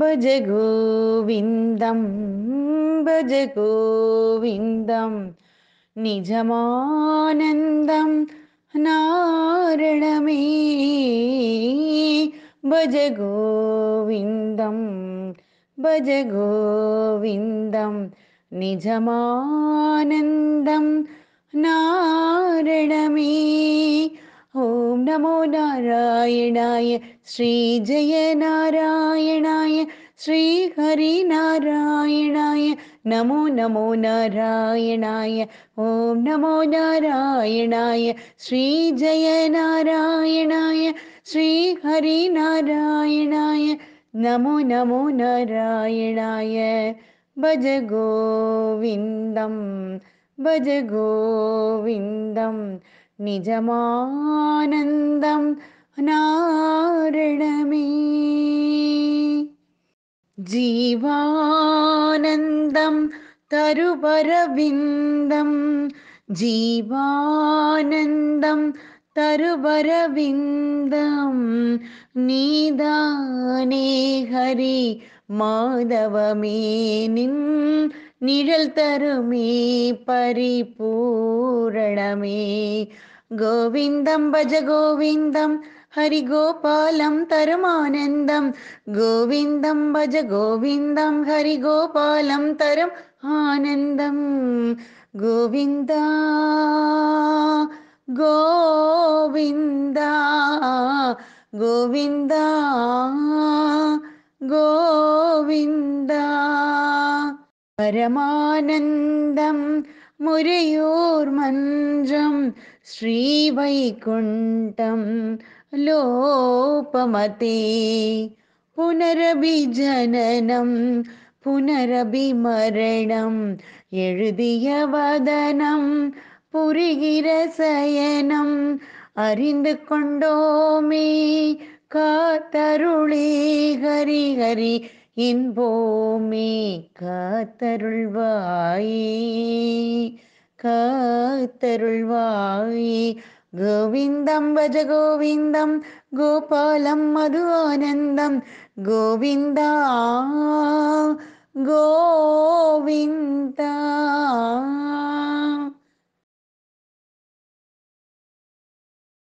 ഭജ ഗോവിന്ദം ഭജ ഗോവിന്ദം നിജമാനന്ദം നാരണമേ ഭജ ഗോവിന്ദം ഭജ ഗോവിന്ദം നിജമാനന്ദം നാരണമേ ഓം നമോ നാരായണായ ശ്രീ ജയ നാരായണ ശ്രീഹരിനാരായണായ നമോ നമോ നാരായണായ ഓം നമോ നാരായണായ ശ്രീ ജയനാരായണായ ശ്രീഹരിനാരായണായ നമോ നമോ നാരായണായ ഭജ ഗോവിന്ദം ഭജ ഗോവിന്ദം നിജമാനന്ദം നാരണമേ ജീവാനന്ദം തരുപരവിന്ദം ജീവാനന്ദം തരുപരവിന്ദം നീതാനേ ഹരി മാധവമേ നിൻ നിഴൽ തരുമേ പരിപൂരണമേ ഗോവിന്ദം ഭജ ഗോവിന്ദം ഹരിഗോപാലം തരമാനന്ദം ഗോവിന്ദം ഭജ ഗോവിന്ദം ഹരിഗോപാലം തരം ആനന്ദം ഗോവിന്ദ ഗോവിന്ദ ഗോവിന്ദ ഗോവിന്ദ പരമാനന്ദം മുരയൂർ മഞ്ചം ശ്രീവൈകുണ്ഠം ലോപമതേ പുനരഭിജനനം പുനരഭിമരണം എഴുതിയ വദനം புரிகிற சயனம் அறிந்து கொண்டோமே காத்தருளே ஹரி ஹரி இன்போமே காத்தருள்வாயே കാത്തരുൾവാഴി ഗോവിന്ദം ഭജ ഗോവിന്ദം ഗോപാലം മധു ആനന്ദം ഗോവിന്ദ ഗോവിന്ദ